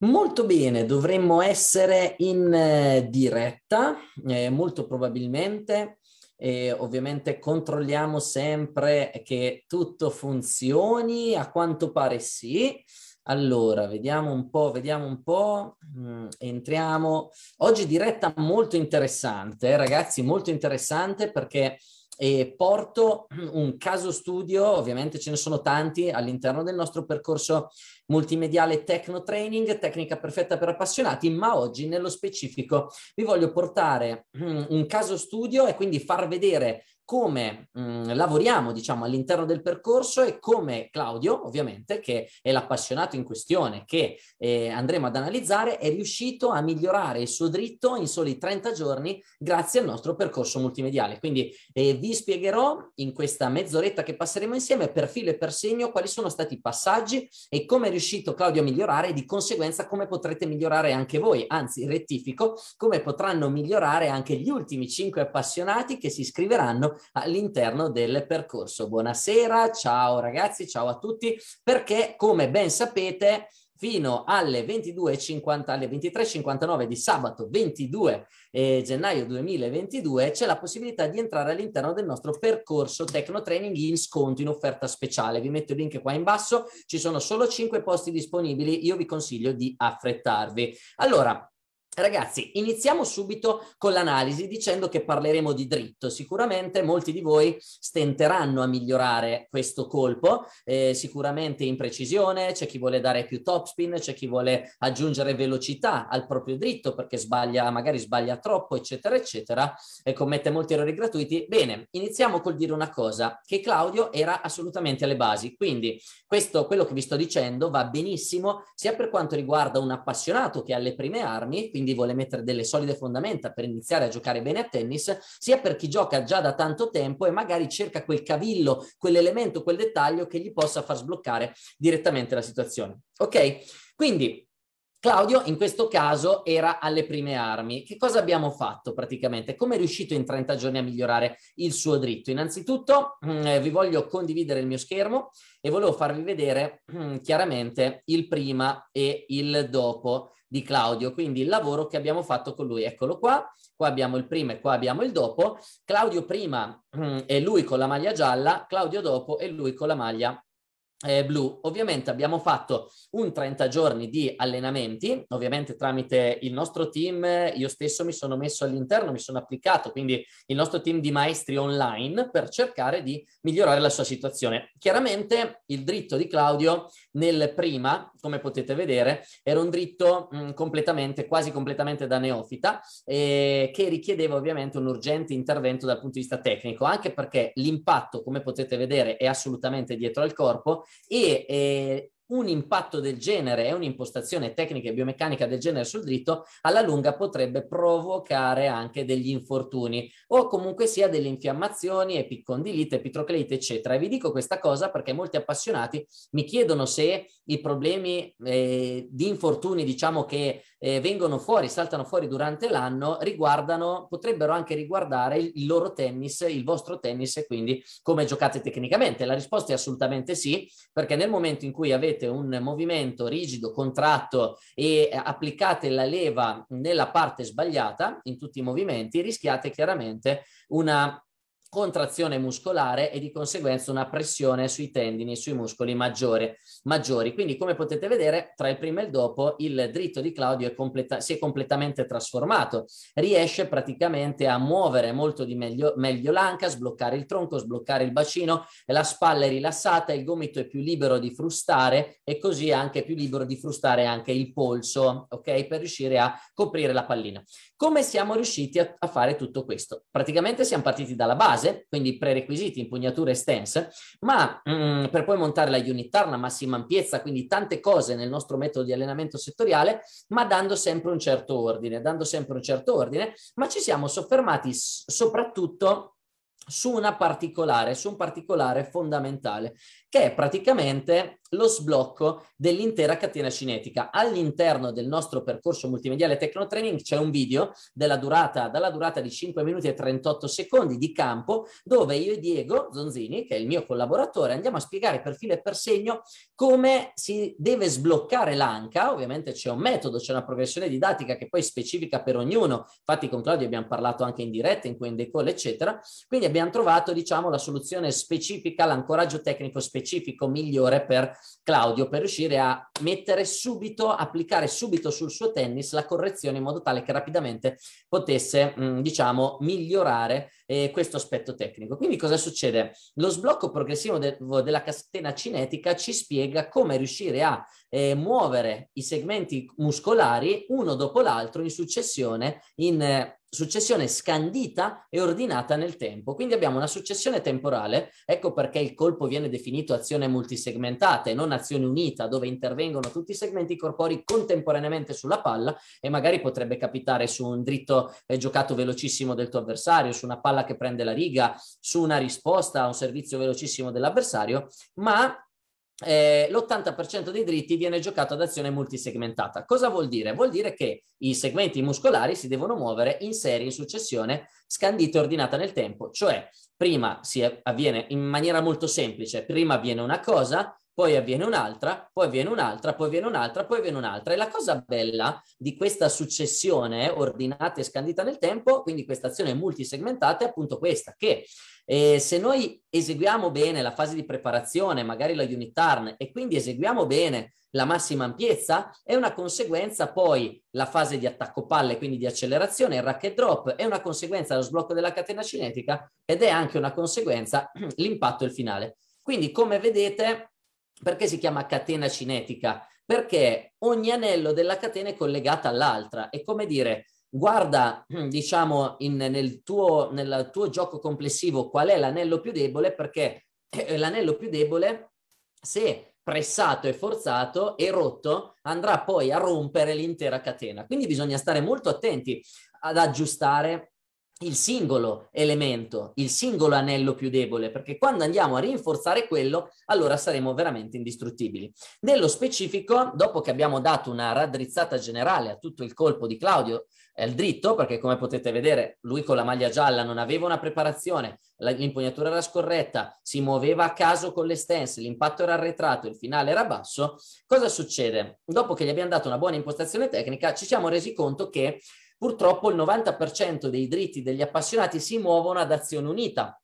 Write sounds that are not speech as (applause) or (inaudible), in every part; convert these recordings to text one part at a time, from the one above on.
Molto bene, dovremmo essere in eh, diretta, eh, molto probabilmente. E ovviamente controlliamo sempre che tutto funzioni, a quanto pare sì. Allora, vediamo un po', vediamo un po', mm, entriamo. Oggi diretta molto interessante, eh, ragazzi, molto interessante perché e porto (clears throat) un caso studio, ovviamente ce ne sono tanti all'interno del nostro percorso multimediale Tecno Training, tecnica perfetta per appassionati, ma oggi nello specifico vi voglio portare (clears throat) un caso studio e quindi far vedere come mh, mm, lavoriamo diciamo, all'interno del percorso e come Claudio, ovviamente, che è l'appassionato in questione che eh, andremo ad analizzare, è riuscito a migliorare il suo dritto in soli 30 giorni grazie al nostro percorso multimediale. Quindi eh, vi spiegherò in questa mezz'oretta che passeremo insieme per filo e per segno quali sono stati i passaggi e come è riuscito Claudio a migliorare e di conseguenza come potrete migliorare anche voi, anzi rettifico, come potranno migliorare anche gli ultimi 5 appassionati che si iscriveranno all'interno del percorso. Buonasera, ciao ragazzi, ciao a tutti, perché come ben sapete fino alle 22.50, alle 23.59 di sabato 22 eh, gennaio 2022 c'è la possibilità di entrare all'interno del nostro percorso Tecno Training in sconto in offerta speciale. Vi metto il link qua in basso, ci sono solo 5 posti disponibili, io vi consiglio di affrettarvi. Allora, Ragazzi, iniziamo subito con l'analisi dicendo che parleremo di dritto. Sicuramente molti di voi stenteranno a migliorare questo colpo, eh, sicuramente in precisione, c'è chi vuole dare più topspin, c'è chi vuole aggiungere velocità al proprio dritto perché sbaglia, magari sbaglia troppo, eccetera, eccetera, e commette molti errori gratuiti. Bene, iniziamo col dire una cosa, che Claudio era assolutamente alle basi, quindi questo, quello che vi sto dicendo va benissimo sia per quanto riguarda un appassionato che ha le prime armi, quindi vuole mettere delle solide fondamenta per iniziare a giocare bene a tennis, sia per chi gioca già da tanto tempo e magari cerca quel cavillo, quell'elemento, quel dettaglio che gli possa far sbloccare direttamente la situazione. Ok? Quindi Claudio in questo caso era alle prime armi. Che cosa abbiamo fatto praticamente? Come è riuscito in 30 giorni a migliorare il suo dritto? Innanzitutto mh, mm, eh, vi voglio condividere il mio schermo e volevo farvi vedere mh, mm, chiaramente il prima e il dopo di Claudio, quindi il lavoro che abbiamo fatto con lui, eccolo qua, qua abbiamo il prima e qua abbiamo il dopo, Claudio prima mm, e lui con la maglia gialla, Claudio dopo e lui con la maglia eh, blu. Ovviamente abbiamo fatto un 30 giorni di allenamenti, ovviamente tramite il nostro team, io stesso mi sono messo all'interno, mi sono applicato, quindi il nostro team di maestri online per cercare di migliorare la sua situazione. Chiaramente il dritto di Claudio nel prima, come potete vedere, era un dritto mh, completamente, quasi completamente da neofita, eh, che richiedeva ovviamente un urgente intervento dal punto di vista tecnico, anche perché l'impatto, come potete vedere, è assolutamente dietro al corpo y eh, un impatto del genere e un'impostazione tecnica e biomeccanica del genere sul dritto alla lunga potrebbe provocare anche degli infortuni o comunque sia delle infiammazioni, epicondilite, epitrocleite, eccetera. E vi dico questa cosa perché molti appassionati mi chiedono se i problemi eh, di infortuni, diciamo che eh, vengono fuori, saltano fuori durante l'anno, riguardano, potrebbero anche riguardare il loro tennis, il vostro tennis e quindi come giocate tecnicamente. La risposta è assolutamente sì, perché nel momento in cui avete prendete un movimento rigido, contratto e eh, applicate la leva nella parte sbagliata in tutti i movimenti, rischiate chiaramente una contrazione muscolare e di conseguenza una pressione sui tendini sui muscoli maggiore, maggiori. Quindi come potete vedere tra il prima e il dopo il dritto di Claudio è completa- si è completamente trasformato, riesce praticamente a muovere molto di meglio, meglio l'anca, sbloccare il tronco, sbloccare il bacino, la spalla è rilassata, il gomito è più libero di frustare e così anche più libero di frustare anche il polso, ok? Per riuscire a coprire la pallina. Come siamo riusciti a, a, fare tutto questo? Praticamente siamo partiti dalla base, quindi prerequisiti, impugnature e stance, ma mh, mm, per poi montare la unit turn, la massima ampiezza, quindi tante cose nel nostro metodo di allenamento settoriale, ma dando sempre un certo ordine, dando sempre un certo ordine, ma ci siamo soffermati soprattutto su una particolare, su un particolare fondamentale, che è praticamente lo sblocco dell'intera catena cinetica. All'interno del nostro percorso multimediale Tecno Training c'è un video durata, dalla durata di 5 minuti e 38 secondi di campo dove io e Diego Zonzini, che è il mio collaboratore, andiamo a spiegare per filo e per segno come si deve sbloccare l'anca. Ovviamente c'è un metodo, c'è una progressione didattica che poi è specifica per ognuno. Infatti con Claudio abbiamo parlato anche in diretta, in cui in dei eccetera. Quindi abbiamo trovato, diciamo, la soluzione specifica, l'ancoraggio tecnico specifico migliore per Claudio per riuscire a mettere subito, applicare subito sul suo tennis la correzione in modo tale che rapidamente potesse, mh, mm, diciamo, migliorare eh, questo aspetto tecnico. Quindi cosa succede? Lo sblocco progressivo de- della catena cinetica ci spiega come riuscire a eh, muovere i segmenti muscolari uno dopo l'altro in successione, in eh, successione scandita e ordinata nel tempo. Quindi abbiamo una successione temporale, ecco perché il colpo viene definito azione multisegmentata e non azione unita, dove intervengono tutti i segmenti corporei contemporaneamente sulla palla e magari potrebbe capitare su un dritto eh, giocato velocissimo del tuo avversario, su una palla palla che prende la riga, su una risposta a un servizio velocissimo dell'avversario, ma eh, l'80% dei dritti viene giocato ad azione multisegmentata. Cosa vuol dire? Vuol dire che i segmenti muscolari si devono muovere in serie, in successione, scandita e ordinata nel tempo, cioè prima si avviene in maniera molto semplice, prima avviene una cosa, poi avviene un'altra, poi avviene un'altra, poi avviene un'altra, poi avviene un'altra. E la cosa bella di questa successione ordinata e scandita nel tempo, quindi questa azione multisegmentata, è appunto questa, che eh, se noi eseguiamo bene la fase di preparazione, magari la unit turn, e quindi eseguiamo bene la massima ampiezza, è una conseguenza poi la fase di attacco palle, quindi di accelerazione, il racket drop, è una conseguenza lo sblocco della catena cinetica ed è anche una conseguenza (clears throat) l'impatto e il finale. Quindi come vedete perché si chiama catena cinetica? Perché ogni anello della catena è collegato all'altra. È come dire, guarda, (clears throat) diciamo, in, nel, tuo, nel tuo gioco complessivo qual è l'anello più debole, perché eh, eh, l'anello più debole, se pressato e forzato e rotto, andrà poi a rompere l'intera catena. Quindi bisogna stare molto attenti ad aggiustare il singolo elemento, il singolo anello più debole, perché quando andiamo a rinforzare quello, allora saremo veramente indistruttibili. Nello specifico, dopo che abbiamo dato una raddrizzata generale a tutto il colpo di Claudio è il dritto, perché come potete vedere lui con la maglia gialla non aveva una preparazione, l'impugnatura era scorretta, si muoveva a caso con le stance, l'impatto era arretrato, il finale era basso, cosa succede? Dopo che gli abbiamo dato una buona impostazione tecnica ci siamo resi conto che Purtroppo il 90% dei dritti degli appassionati si muovono ad azione unita,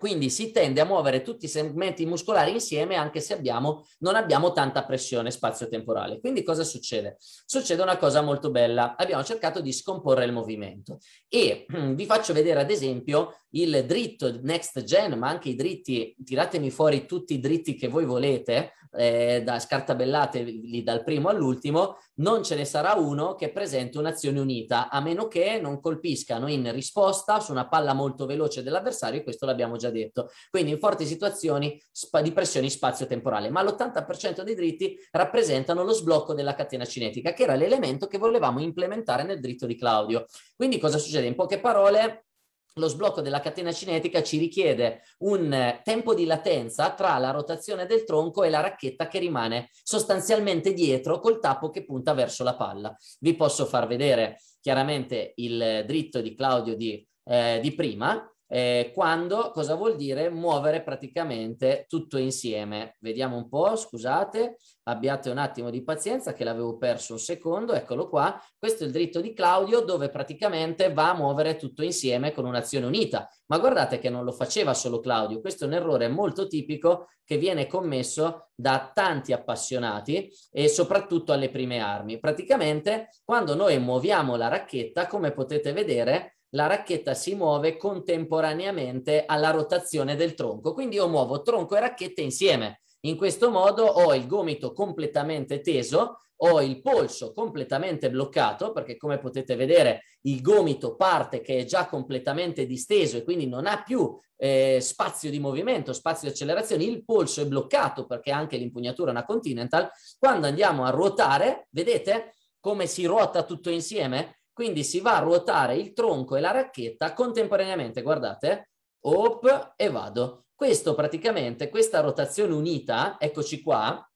quindi si tende a muovere tutti i segmenti muscolari insieme anche se abbiamo, non abbiamo tanta pressione spazio-temporale. Quindi cosa succede? Succede una cosa molto bella. Abbiamo cercato di scomporre il movimento e (clears throat) vi faccio vedere ad esempio il dritto next gen, ma anche i dritti, tiratemi fuori tutti i dritti che voi volete, eh, da, scartabellateli dal primo all'ultimo, non ce ne sarà uno che presenti un'azione unita, a meno che non colpiscano in risposta su una palla molto veloce dell'avversario, e questo l'abbiamo già detto. Quindi in forti situazioni spa- di pressioni spazio-temporale, ma l'80% dei dritti rappresentano lo sblocco della catena cinetica, che era l'elemento che volevamo implementare nel dritto di Claudio. Quindi cosa succede? In poche parole, lo sblocco della catena cinetica ci richiede un eh, tempo di latenza tra la rotazione del tronco e la racchetta che rimane sostanzialmente dietro col tappo che punta verso la palla. Vi posso far vedere chiaramente il eh, dritto di Claudio di, eh, di prima eh, quando cosa vuol dire muovere praticamente tutto insieme? Vediamo un po', scusate, abbiate un attimo di pazienza che l'avevo perso un secondo, eccolo qua. Questo è il dritto di Claudio dove praticamente va a muovere tutto insieme con un'azione unita. Ma guardate che non lo faceva solo Claudio, questo è un errore molto tipico che viene commesso da tanti appassionati e soprattutto alle prime armi. Praticamente quando noi muoviamo la racchetta, come potete vedere, la racchetta si muove contemporaneamente alla rotazione del tronco. Quindi io muovo tronco e racchetta insieme. In questo modo ho il gomito completamente teso, ho il polso completamente bloccato, perché come potete vedere il gomito parte che è già completamente disteso e quindi non ha più eh, spazio di movimento, spazio di accelerazione, il polso è bloccato perché anche l'impugnatura è una continental. Quando andiamo a ruotare, vedete come si ruota tutto insieme? Quindi si va a ruotare il tronco e la racchetta contemporaneamente, guardate, op e vado. Questo praticamente, questa rotazione unita, eccoci qua,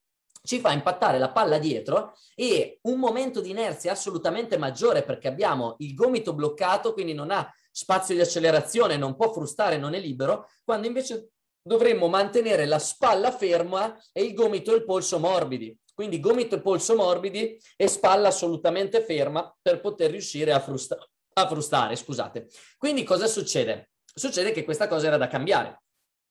ci fa impattare la palla dietro e un momento di inerzia assolutamente maggiore perché abbiamo il gomito bloccato, quindi non ha spazio di accelerazione, non può frustare, non è libero, quando invece dovremmo mantenere la spalla ferma e il gomito e il polso morbidi. Quindi gomito e polso morbidi e spalla assolutamente ferma per poter riuscire a, frusta- a frustare. Scusate. Quindi cosa succede? Succede che questa cosa era da cambiare.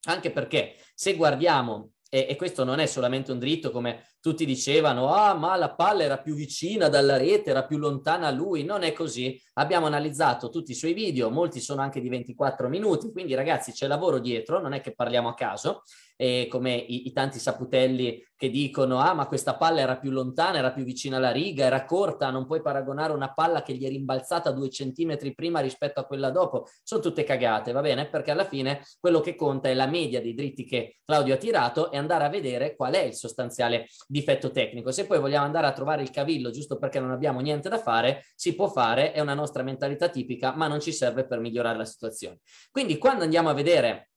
Anche perché se guardiamo e, questo non è solamente un dritto come tutti dicevano, ah ma la palla era più vicina dalla rete, era più lontana a lui, non è così, abbiamo analizzato tutti i suoi video, molti sono anche di 24 minuti, quindi ragazzi c'è lavoro dietro, non è che parliamo a caso, eh, come i, i, tanti saputelli che dicono ah ma questa palla era più lontana, era più vicina alla riga, era corta, non puoi paragonare una palla che gli è rimbalzata due centimetri prima rispetto a quella dopo, sono tutte cagate, va bene? Perché alla fine quello che conta è la media dei dritti che Claudio ha tirato e andare a vedere qual è il sostanziale difetto tecnico. Se poi vogliamo andare a trovare il cavillo giusto perché non abbiamo niente da fare, si può fare, è una nostra mentalità tipica, ma non ci serve per migliorare la situazione. Quindi quando andiamo a vedere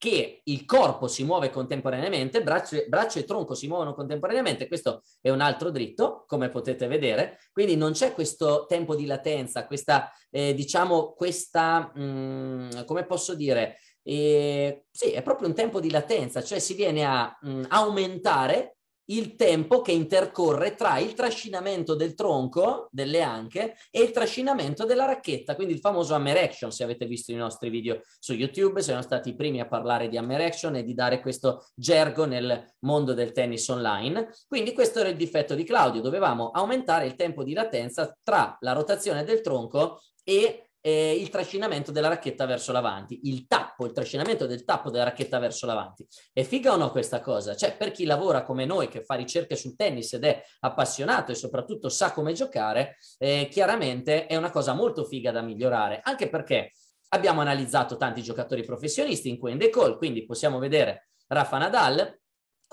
che il corpo si muove contemporaneamente, braccio, braccio, e tronco si muovono contemporaneamente, questo è un altro dritto, come potete vedere, quindi non c'è questo tempo di latenza, questa, eh, diciamo, questa, mh, mm, come posso dire, eh, sì, è proprio un tempo di latenza, cioè si viene a mh, mm, aumentare il tempo che intercorre tra il trascinamento del tronco, delle anche, e il trascinamento della racchetta, quindi il famoso hammer action, se avete visto i nostri video su YouTube, siamo stati i primi a parlare di hammer action e di dare questo gergo nel mondo del tennis online. Quindi questo era il difetto di Claudio, dovevamo aumentare il tempo di latenza tra la rotazione del tronco e eh, il trascinamento della racchetta verso l'avanti, il tappo, il trascinamento del tappo della racchetta verso l'avanti. È figa o no questa cosa? Cioè, per chi lavora come noi, che fa ricerche sul tennis ed è appassionato e soprattutto sa come giocare, eh, chiaramente è una cosa molto figa da migliorare, anche perché abbiamo analizzato tanti giocatori professionisti in Queen Call, quindi possiamo vedere Rafa Nadal,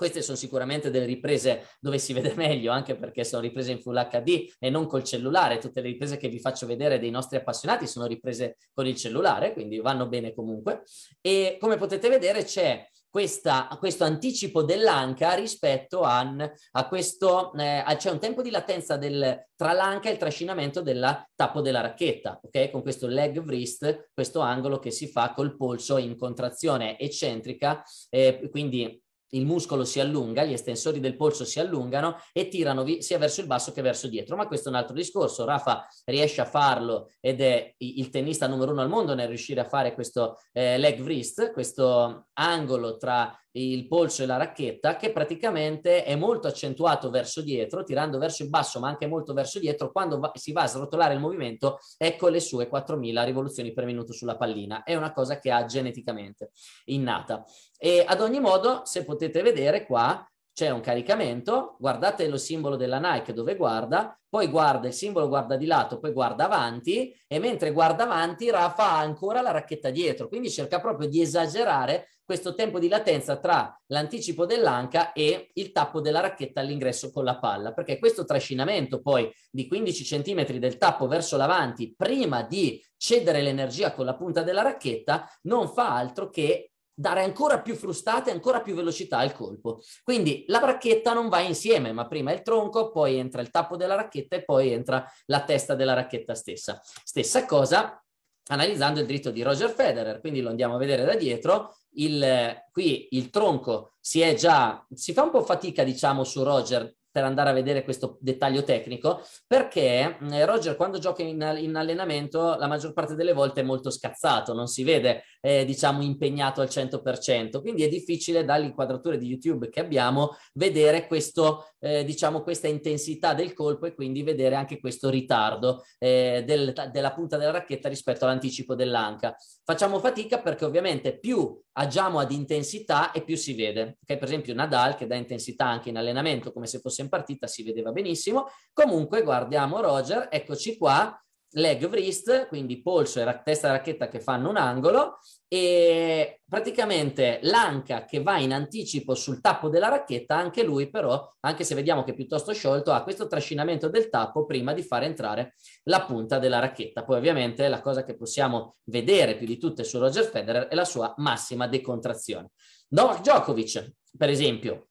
queste sono sicuramente delle riprese dove si vede (laughs) meglio, anche perché sono riprese in Full HD e non col cellulare. Tutte le riprese che vi faccio vedere dei nostri appassionati sono riprese con il cellulare, quindi vanno bene comunque. E come potete vedere c'è questa, questo anticipo dell'anca rispetto a, a questo, eh, c'è un tempo di latenza del, tra l'anca e il trascinamento del tappo della racchetta, ok? Con questo leg wrist, questo angolo che si fa col polso in contrazione eccentrica, eh, quindi il muscolo si allunga, gli estensori del polso si allungano e tirano sia verso il basso che verso dietro. Ma questo è un altro discorso. Rafa riesce a farlo ed è il tennista numero uno al mondo nel riuscire a fare questo eh, leg wrist, questo angolo tra il polso e la racchetta, che praticamente è molto accentuato verso dietro, tirando verso il basso, ma anche molto verso dietro. Quando va, si va a srotolare il movimento, ecco le sue 4000 rivoluzioni per minuto sulla pallina. È una cosa che ha geneticamente innata. E ad ogni modo, se potete vedere qua, c'è un caricamento, guardate lo simbolo della Nike dove guarda, poi guarda il simbolo, guarda di lato, poi guarda avanti e mentre guarda avanti Rafa ha ancora la racchetta dietro, quindi cerca proprio di esagerare questo tempo di latenza tra l'anticipo dell'anca e il tappo della racchetta all'ingresso con la palla, perché questo trascinamento poi di 15 cm del tappo verso l'avanti prima di cedere l'energia con la punta della racchetta non fa altro che dare ancora più frustate, ancora più velocità al colpo. Quindi la racchetta non va insieme, ma prima il tronco, poi entra il tappo della racchetta e poi entra la testa della racchetta stessa. Stessa cosa analizzando il dritto di Roger Federer, quindi lo andiamo a vedere da dietro, il, eh, qui il tronco si è già, si fa un po' fatica diciamo su Roger per andare a vedere questo dettaglio tecnico, perché eh, Roger quando gioca in, in, allenamento la maggior parte delle volte è molto scazzato, non si vede eh, diciamo impegnato al 100%, quindi è difficile dalle inquadrature di YouTube che abbiamo vedere questo eh, diciamo questa intensità del colpo e quindi vedere anche questo ritardo eh, del, della punta della racchetta rispetto all'anticipo dell'anca. Facciamo fatica perché ovviamente più agiamo ad intensità e più si vede. Okay? Per esempio Nadal che dà intensità anche in allenamento come se fosse in partita si vedeva benissimo. Comunque guardiamo Roger, eccoci qua, leg wrist, quindi polso e testa racchetta che fanno un angolo e praticamente l'anca che va in anticipo sul tappo della racchetta, anche lui però, anche se vediamo che è piuttosto sciolto, ha questo trascinamento del tappo prima di far entrare la punta della racchetta. Poi ovviamente la cosa che possiamo vedere più di tutte su Roger Federer è la sua massima decontrazione. Novak Djokovic, per esempio,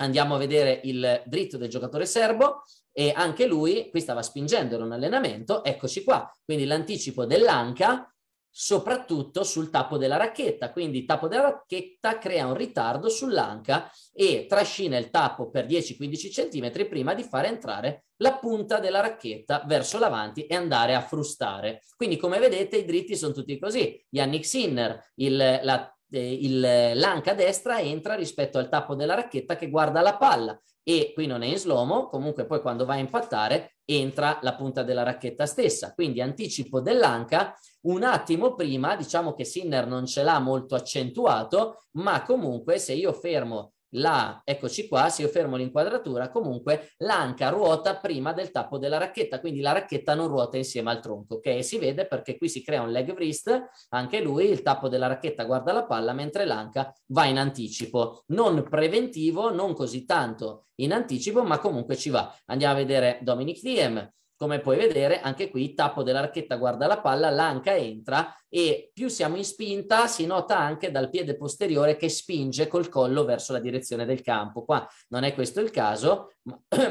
andiamo a vedere il dritto del giocatore serbo, e anche lui qui stava spingendo in un allenamento, eccoci qua, quindi l'anticipo dell'anca soprattutto sul tappo della racchetta, quindi il tappo della racchetta crea un ritardo sull'anca e trascina il tappo per 10-15 cm prima di fare entrare la punta della racchetta verso l'avanti e andare a frustare. Quindi come vedete i dritti sono tutti così, Yannick Sinner, il, la, eh, il, l'anca destra entra rispetto al tappo della racchetta che guarda la palla, e qui non è in slomo, comunque poi quando va a impattare entra la punta della racchetta stessa, quindi anticipo dell'anca un attimo prima, diciamo che Sinner non ce l'ha molto accentuato, ma comunque se io fermo la, eccoci qua, se io fermo l'inquadratura, comunque l'anca ruota prima del tappo della racchetta, quindi la racchetta non ruota insieme al tronco, ok? Si vede perché qui si crea un leg wrist, anche lui, il tappo della racchetta guarda la palla, mentre l'anca va in anticipo, non preventivo, non così tanto in anticipo, ma comunque ci va. Andiamo a vedere Dominic Diem, come puoi vedere, anche qui tappo dell'archetta guarda la palla, l'anca entra e più siamo in spinta si nota anche dal piede posteriore che spinge col collo verso la direzione del campo. Qua non è questo il caso,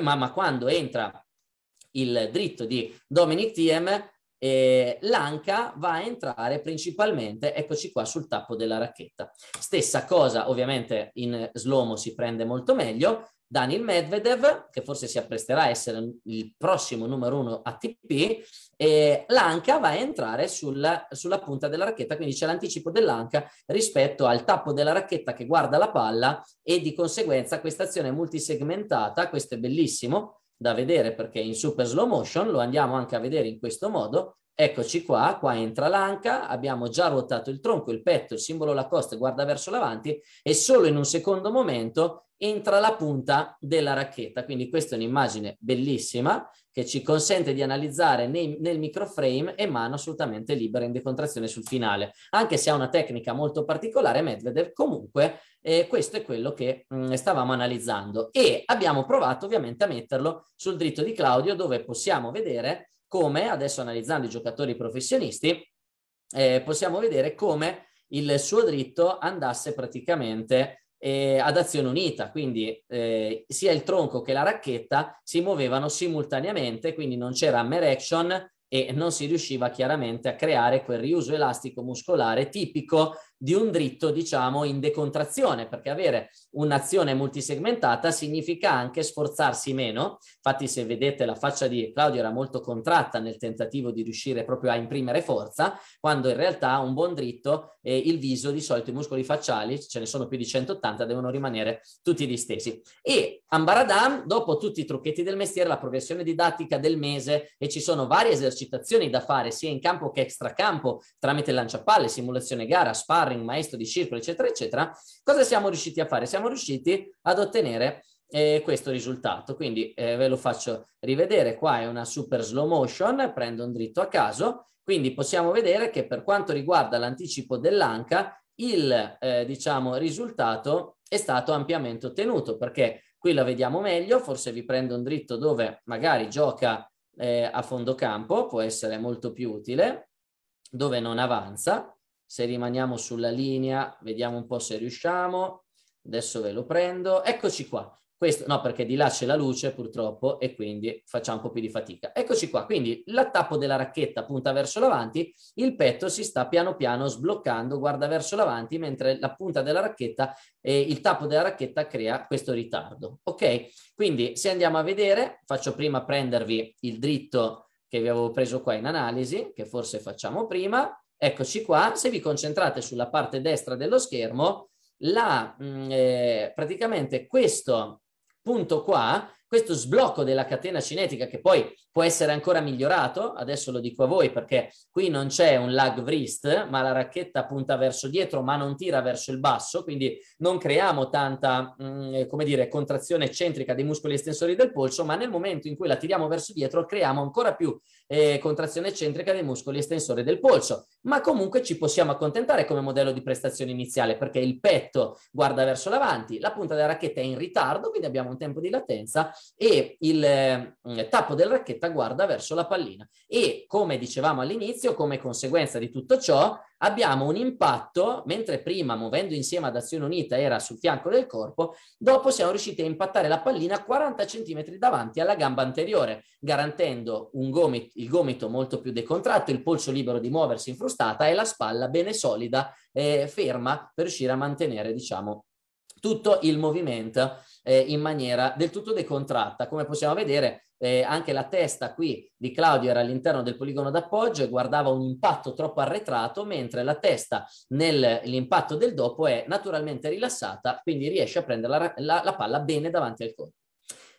ma, (clears throat) ma quando entra il dritto di Dominic Thiem, eh, l'anca va a entrare principalmente, eccoci qua, sul tappo della racchetta. Stessa cosa, ovviamente in slomo si prende molto meglio, Daniel Medvedev, che forse si appresterà a essere il prossimo numero uno ATP, e l'anca va a entrare sulla, sulla punta della racchetta, quindi c'è l'anticipo dell'anca rispetto al tappo della racchetta che guarda la palla e di conseguenza questa azione multisegmentata, questo è bellissimo da vedere perché è in super slow motion, lo andiamo anche a vedere in questo modo, Eccoci qua, qua entra l'anca, abbiamo già ruotato il tronco, il petto, il simbolo Lacoste guarda verso l'avanti e solo in un secondo momento entra la punta della racchetta. Quindi questa è un'immagine bellissima che ci consente di analizzare nei, nel microframe e mano assolutamente libera in decontrazione sul finale. Anche se ha una tecnica molto particolare, Medvedev comunque eh, questo è quello che mh, mm, stavamo analizzando e abbiamo provato ovviamente a metterlo sul dritto di Claudio dove possiamo vedere come, adesso analizzando i giocatori professionisti, eh, possiamo vedere come il suo dritto andasse praticamente eh, ad azione unita, quindi eh, sia il tronco che la racchetta si muovevano simultaneamente, quindi non c'era mere action e non si riusciva chiaramente a creare quel riuso elastico muscolare tipico di un dritto, diciamo, in decontrazione, perché avere un'azione multisegmentata significa anche sforzarsi meno. Infatti, se vedete la faccia di Claudio era molto contratta nel tentativo di riuscire proprio a imprimere forza, quando in realtà un buon dritto e il viso, di solito i muscoli facciali, ce ne sono più di 180, devono rimanere tutti distesi. E Ambaradam, dopo tutti i trucchetti del mestiere, la progressione didattica del mese e ci sono varie esercitazioni da fare sia in campo che extracampo tramite lanciapalle, simulazione gara, sparring, sparring, maestro di circolo, eccetera, eccetera, cosa siamo riusciti a fare? Siamo riusciti ad ottenere eh, questo risultato. Quindi eh, ve lo faccio rivedere. Qua è una super slow motion, prendo un dritto a caso. Quindi possiamo vedere che per quanto riguarda l'anticipo dell'anca, il eh, diciamo, risultato è stato ampiamente ottenuto perché qui la vediamo meglio. Forse vi prendo un dritto dove magari gioca eh, a fondo campo, può essere molto più utile, dove non avanza se rimaniamo sulla linea, vediamo un po' se riusciamo. Adesso ve lo prendo. Eccoci qua. Questo, no, perché di là c'è la luce purtroppo e quindi facciamo un po' più di fatica. Eccoci qua, quindi l'attappo della racchetta punta verso l'avanti, il petto si sta piano piano sbloccando, guarda verso l'avanti, mentre la punta della racchetta e il tappo della racchetta crea questo ritardo. Ok? Quindi se andiamo a vedere, faccio prima prendervi il dritto che vi avevo preso qua in analisi, che forse facciamo prima, Eccoci qua, se vi concentrate sulla parte destra dello schermo, la, mm, eh, praticamente questo punto qua, questo sblocco della catena cinetica che poi può essere ancora migliorato, adesso lo dico a voi perché qui non c'è un lag wrist, ma la racchetta punta verso dietro ma non tira verso il basso, quindi non creiamo tanta, mh, mm, eh, come dire, contrazione eccentrica dei muscoli estensori del polso, ma nel momento in cui la tiriamo verso dietro creiamo ancora più eh, contrazione eccentrica dei muscoli estensori del polso, ma comunque ci possiamo accontentare come modello di prestazione iniziale perché il petto guarda verso l'avanti, la punta della racchetta è in ritardo, quindi abbiamo un tempo di latenza e il eh, tappo della racchetta guarda verso la pallina e come dicevamo all'inizio, come conseguenza di tutto ciò, abbiamo un impatto, mentre prima muovendo insieme ad azione unita era sul fianco del corpo, dopo siamo riusciti a impattare la pallina 40 cm davanti alla gamba anteriore, garantendo un gomito il gomito molto più decontratto, il polso libero di muoversi in frustata e la spalla bene solida, eh, ferma, per riuscire a mantenere, diciamo, tutto il movimento eh, in maniera del tutto decontratta. Come possiamo vedere, eh, anche la testa qui di Claudio era all'interno del poligono d'appoggio e guardava un impatto troppo arretrato, mentre la testa nell'impatto del dopo è naturalmente rilassata, quindi riesce a prendere la, la, la palla bene davanti al corpo.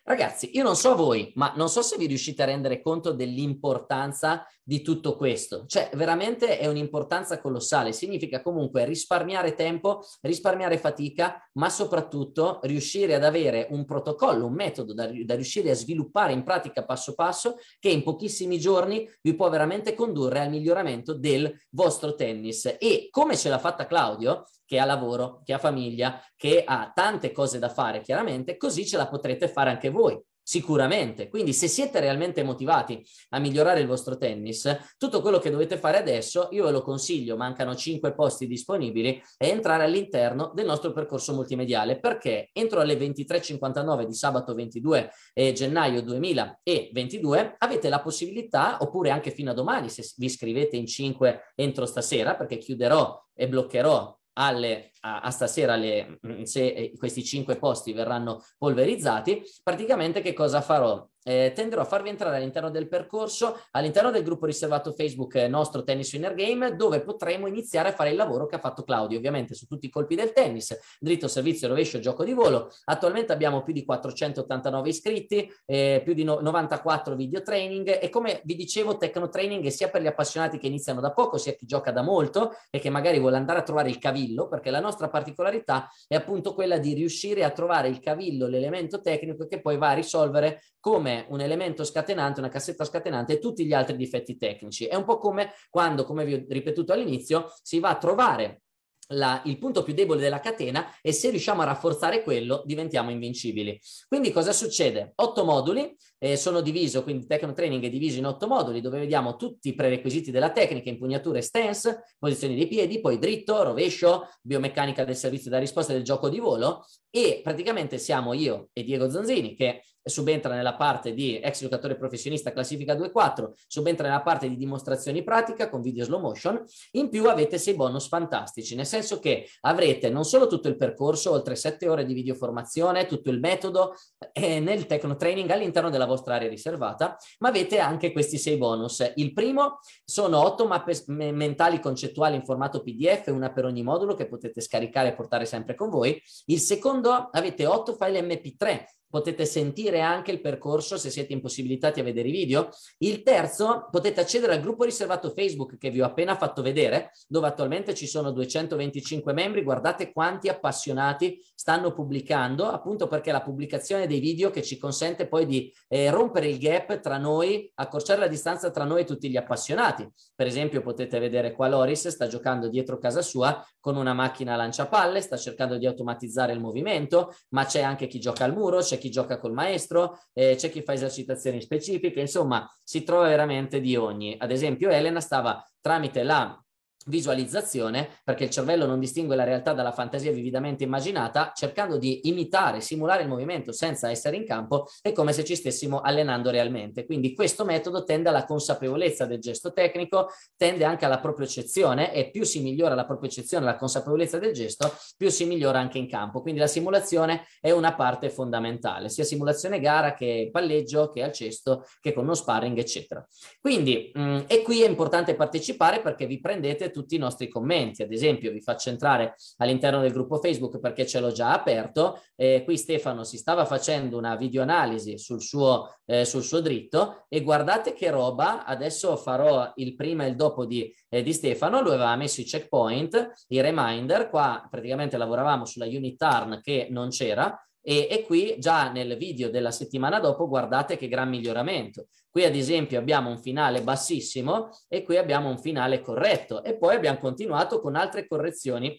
Ragazzi, io non so voi, ma non so se vi riuscite a rendere conto dell'importanza di tutto questo. Cioè, veramente è un'importanza colossale. Significa comunque risparmiare tempo, risparmiare fatica, ma soprattutto riuscire ad avere un protocollo, un metodo da, da riuscire a sviluppare in pratica passo passo che in pochissimi giorni vi può veramente condurre al miglioramento del vostro tennis. E come ce l'ha fatta Claudio, che ha lavoro, che ha famiglia, che ha tante cose da fare, chiaramente, così ce la potrete fare anche voi. Sicuramente. Quindi se siete realmente motivati a migliorare il vostro tennis, tutto quello che dovete fare adesso, io ve lo consiglio, mancano 5 posti disponibili, è entrare all'interno del nostro percorso multimediale perché entro alle 23.59 di sabato 22 gennaio 2022 avete la possibilità, oppure anche fino a domani se vi iscrivete in 5 entro stasera, perché chiuderò e bloccherò alle, a, a, stasera le, mm, se eh, questi cinque posti verranno polverizzati, praticamente che cosa farò? eh, tenderò a farvi entrare all'interno del percorso, all'interno del gruppo riservato Facebook eh, nostro Tennis Winner Game, dove potremo iniziare a fare il lavoro che ha fatto Claudio, ovviamente su tutti i colpi del tennis, dritto, servizio, rovescio, gioco di volo. Attualmente abbiamo più di 489 iscritti, eh, più di no- 94 video training e come vi dicevo, Tecno Training è sia per gli appassionati che iniziano da poco, sia chi gioca da molto e che magari vuole andare a trovare il cavillo, perché la nostra particolarità è appunto quella di riuscire a trovare il cavillo, l'elemento tecnico che poi va a risolvere come un elemento scatenante, una cassetta scatenante e tutti gli altri difetti tecnici. È un po' come quando, come vi ho ripetuto all'inizio, si va a trovare la, il punto più debole della catena e se riusciamo a rafforzare quello diventiamo invincibili. Quindi cosa succede? Otto moduli, eh, sono diviso, quindi Tecno Training è diviso in otto moduli dove vediamo tutti i prerequisiti della tecnica, impugnature, stance, posizioni dei piedi, poi dritto, rovescio, biomeccanica del servizio da risposta del gioco di volo e praticamente siamo io e Diego Zanzini che subentra nella parte di ex giocatore professionista classifica 2-4, subentra nella parte di dimostrazioni pratica con video slow motion, in più avete sei bonus fantastici, nel senso che avrete non solo tutto il percorso, oltre sette ore di video formazione, tutto il metodo eh, nel Tecno Training all'interno della vostra vostra area riservata, ma avete anche questi sei bonus. Il primo sono otto mappe mentali concettuali in formato PDF, una per ogni modulo che potete scaricare e portare sempre con voi. Il secondo avete otto file MP3 potete sentire anche il percorso se siete impossibilitati a vedere i video. Il terzo, potete accedere al gruppo riservato Facebook che vi ho appena fatto vedere, dove attualmente ci sono 225 membri. Guardate quanti appassionati stanno pubblicando, appunto perché la pubblicazione dei video che ci consente poi di eh, rompere il gap tra noi, accorciare la distanza tra noi e tutti gli appassionati. Per esempio, potete vedere qua Loris sta giocando dietro casa sua con una macchina lanciapalle, sta cercando di automatizzare il movimento, ma c'è anche chi gioca al muro, c'è chi chi gioca col maestro, eh, c'è chi fa esercitazioni specifiche, insomma si trova veramente di ogni. Ad esempio Elena stava tramite la visualizzazione, perché il cervello non distingue la realtà dalla fantasia vividamente immaginata, cercando di imitare, simulare il movimento senza essere in campo, è come se ci stessimo allenando realmente. Quindi questo metodo tende alla consapevolezza del gesto tecnico, tende anche alla propriocezione e più si migliora la propriocezione, la consapevolezza del gesto, più si migliora anche in campo. Quindi la simulazione è una parte fondamentale, sia simulazione gara che palleggio, che al cesto, che con uno sparring, eccetera. Quindi, mh, mm, e qui è importante partecipare perché vi prendete tutti i nostri commenti. Ad esempio, vi faccio entrare all'interno del gruppo Facebook perché ce l'ho già aperto. Eh, qui Stefano si stava facendo una videoanalisi sul suo, eh, sul suo dritto e guardate che roba. Adesso farò il prima e il dopo di, eh, di Stefano. Lui aveva messo i checkpoint, i reminder. Qua praticamente lavoravamo sulla unit turn che non c'era e, e, qui già nel video della settimana dopo guardate che gran miglioramento. Qui ad esempio abbiamo un finale bassissimo e qui abbiamo un finale corretto e poi abbiamo continuato con altre correzioni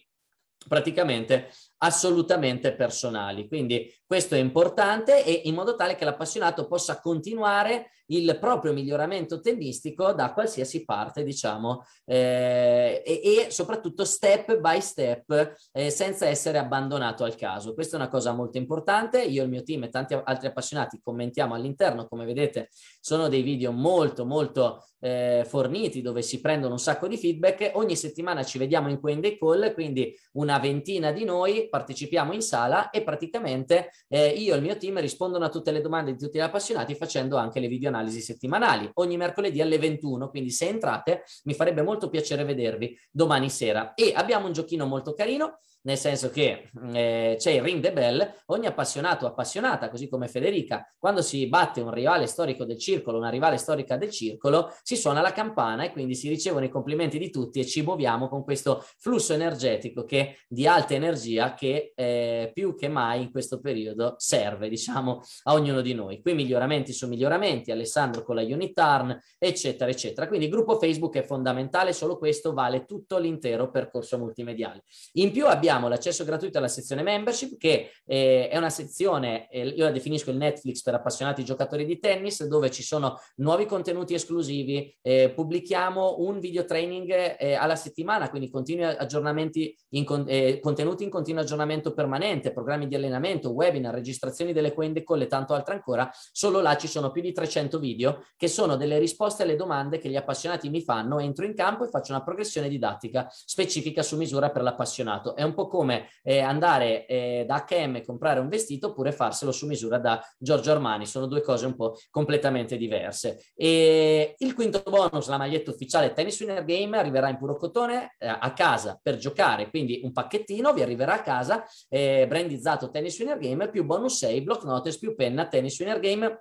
praticamente assolutamente personali. Quindi questo è importante e in modo tale che l'appassionato possa continuare il proprio miglioramento tennistico da qualsiasi parte, diciamo, eh, e, e, soprattutto step by step eh, senza essere abbandonato al caso. Questa è una cosa molto importante. Io, il mio team e tanti altri appassionati commentiamo all'interno, come vedete, sono dei video molto molto eh, forniti dove si prendono un sacco di feedback. Ogni settimana ci vediamo in Q&A call, quindi una ventina di noi partecipiamo in sala e praticamente eh, io e il mio team rispondono a tutte le domande di tutti gli appassionati facendo anche le videoanalisi settimanali ogni mercoledì alle 21, quindi se entrate mi farebbe molto piacere vedervi domani sera e abbiamo un giochino molto carino nel senso che mm, eh, c'è il ring de bell, ogni appassionato o appassionata, così come Federica, quando si batte un rivale storico del circolo, una rivale storica del circolo, si suona la campana e quindi si ricevono i complimenti di tutti e ci muoviamo con questo flusso energetico che, di alta energia che eh, più che mai in questo periodo serve, diciamo, a ognuno di noi. Qui miglioramenti su miglioramenti, Alessandro con la Unitarn, eccetera, eccetera. Quindi il gruppo Facebook è fondamentale, solo questo vale tutto l'intero percorso multimediale. In più abbiamo abbiamo l'accesso gratuito alla sezione membership, che eh, è una sezione, eh, io la definisco il Netflix per appassionati giocatori di tennis, dove ci sono nuovi contenuti esclusivi, eh, pubblichiamo un video training eh, alla settimana, quindi continui aggiornamenti in con- eh, contenuti in continuo aggiornamento permanente, programmi di allenamento, webinar, registrazioni delle Queen Call e tanto altro ancora. Solo là ci sono più di 300 video che sono delle risposte alle domande che gli appassionati mi fanno. Entro in campo e faccio una progressione didattica specifica su misura per l'appassionato. È un po' po' come eh, andare eh, da H&M e comprare un vestito oppure farselo su misura da Giorgio Armani, sono due cose un po' completamente diverse. E il quinto bonus, la maglietta ufficiale Tennis Winner Game, arriverà in puro cotone eh, a casa per giocare, quindi un pacchettino vi arriverà a casa eh, brandizzato Tennis Winner Game più bonus 6, block notice più penna Tennis Winner Game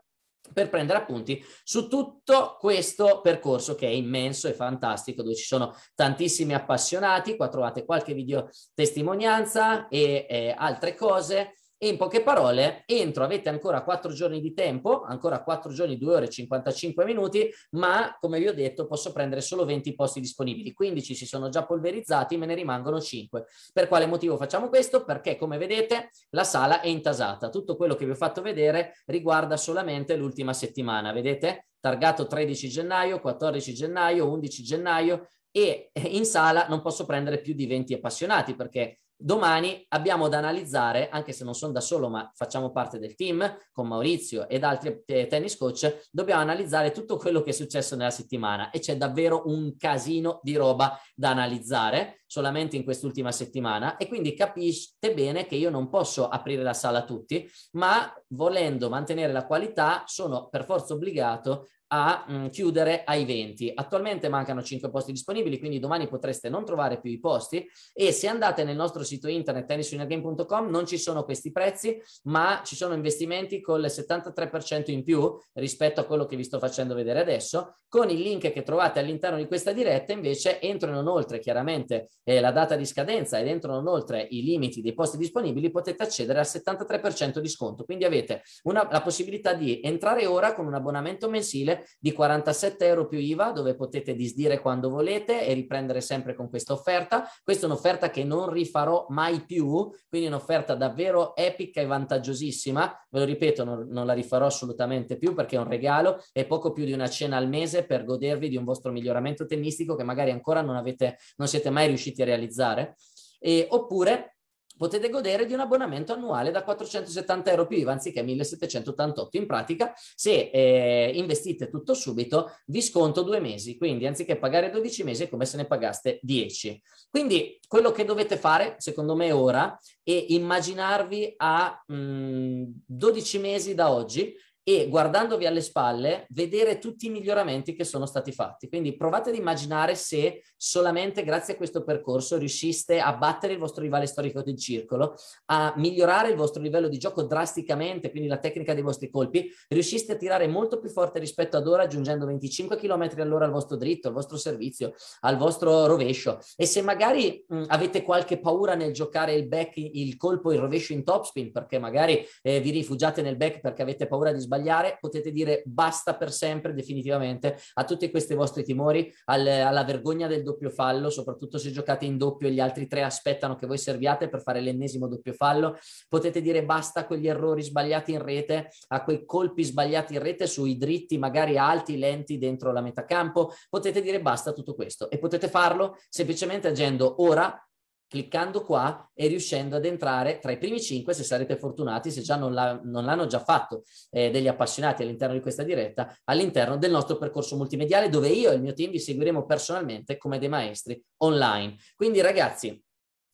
per prendere appunti su tutto questo percorso che è immenso e fantastico, dove ci sono tantissimi appassionati, qua trovate qualche video testimonianza e eh, altre cose in poche parole, entro, avete ancora 4 giorni di tempo, ancora 4 giorni, 2 ore e 55 minuti, ma come vi ho detto posso prendere solo 20 posti disponibili, 15 si sono già polverizzati, me ne rimangono 5. Per quale motivo facciamo questo? Perché come vedete la sala è intasata, tutto quello che vi ho fatto vedere riguarda solamente l'ultima settimana, vedete? Targato 13 gennaio, 14 gennaio, 11 gennaio, e in sala non posso prendere più di 20 appassionati perché Domani abbiamo da analizzare, anche se non sono da solo, ma facciamo parte del team con Maurizio ed altri eh, tennis coach, dobbiamo analizzare tutto quello che è successo nella settimana e c'è davvero un casino di roba da analizzare solamente in quest'ultima settimana e quindi capite bene che io non posso aprire la sala a tutti, ma volendo mantenere la qualità sono per forza obbligato a mh, mm, chiudere ai 20. Attualmente mancano 5 posti disponibili, quindi domani potreste non trovare più i posti e se andate nel nostro sito internet tennisunagame.com non ci sono questi prezzi, ma ci sono investimenti con il 73% in più rispetto a quello che vi sto facendo vedere adesso. Con il link che trovate all'interno di questa diretta invece entrano oltre chiaramente eh, la data di scadenza ed entrano oltre i limiti dei posti disponibili, potete accedere al 73% di sconto. Quindi avete una, la possibilità di entrare ora con un abbonamento mensile di 47 euro più IVA dove potete disdire quando volete e riprendere sempre con questa offerta. Questa è un'offerta che non rifarò mai più, quindi un'offerta davvero epica e vantaggiosissima. Ve lo ripeto, non, non la rifarò assolutamente più perché è un regalo e poco più di una cena al mese per godervi di un vostro miglioramento tennistico che magari ancora non, avete, non siete mai riusciti a realizzare. E, oppure potete godere di un abbonamento annuale da 470 euro più IVA anziché 1788. In pratica, se eh, investite tutto subito, vi sconto due mesi, quindi anziché pagare 12 mesi è come se ne pagaste 10. Quindi quello che dovete fare, secondo me, ora è immaginarvi a mh, mm, 12 mesi da oggi e guardandovi alle spalle vedere tutti i miglioramenti che sono stati fatti. Quindi provate ad immaginare se solamente grazie a questo percorso riusciste a battere il vostro rivale storico del circolo, a migliorare il vostro livello di gioco drasticamente, quindi la tecnica dei vostri colpi, riusciste a tirare molto più forte rispetto ad ora aggiungendo 25 km all'ora al vostro dritto, al vostro servizio, al vostro rovescio. E se magari mh, mm, avete qualche paura nel giocare il back, il colpo, il rovescio in topspin, perché magari eh, vi rifugiate nel back perché avete paura di sbagliare, sbagliare, potete dire basta per sempre definitivamente a tutti questi vostri timori, al, alla vergogna del doppio fallo, soprattutto se giocate in doppio e gli altri tre aspettano che voi serviate per fare l'ennesimo doppio fallo, potete dire basta a quegli errori sbagliati in rete, a quei colpi sbagliati in rete sui dritti magari alti, lenti dentro la metà campo, potete dire basta a tutto questo e potete farlo semplicemente agendo ora cliccando qua e riuscendo ad entrare tra i primi 5 se sarete fortunati, se già non, l'ha, non l'hanno già fatto eh, degli appassionati all'interno di questa diretta, all'interno del nostro percorso multimediale dove io e il mio team vi seguiremo personalmente come dei maestri online. Quindi ragazzi,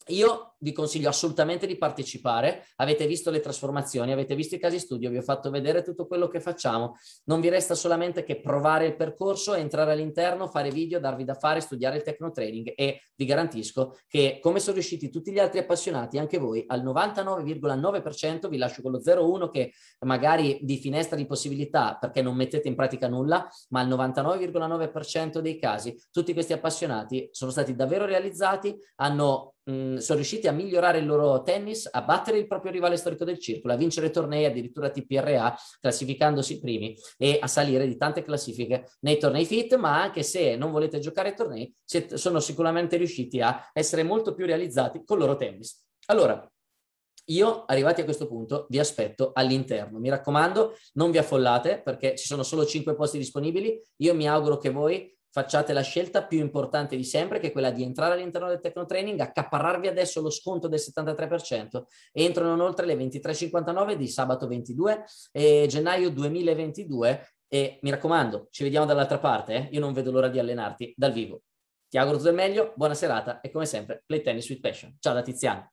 io vi consiglio assolutamente di partecipare, avete visto le trasformazioni, avete visto i casi studio, vi ho fatto vedere tutto quello che facciamo, non vi resta solamente che provare il percorso, entrare all'interno, fare video, darvi da fare, studiare il techno trading e vi garantisco che come sono riusciti tutti gli altri appassionati, anche voi al 99,9% vi lascio con lo 0,1 che magari di finestra di possibilità perché non mettete in pratica nulla, ma al 99,9% dei casi tutti questi appassionati sono stati davvero realizzati, hanno sono riusciti a migliorare il loro tennis, a battere il proprio rivale storico del circolo, a vincere tornei, addirittura TPRA, classificandosi primi e a salire di tante classifiche nei tornei fit, ma anche se non volete giocare ai tornei, siete, sono sicuramente riusciti a essere molto più realizzati col loro tennis. Allora, io, arrivati a questo punto, vi aspetto all'interno. Mi raccomando, non vi affollate perché ci sono solo 5 posti disponibili. Io mi auguro che voi facciate la scelta più importante di sempre, che è quella di entrare all'interno del Tecnotraining, accaparrarvi adesso lo sconto del 73%. Entrano inoltre le 23.59 di sabato 22 eh, gennaio 2022 e mi raccomando, ci vediamo dall'altra parte, eh? io non vedo l'ora di allenarti dal vivo. Ti auguro tutto il meglio, buona serata e come sempre, play tennis with passion. Ciao da Tiziano.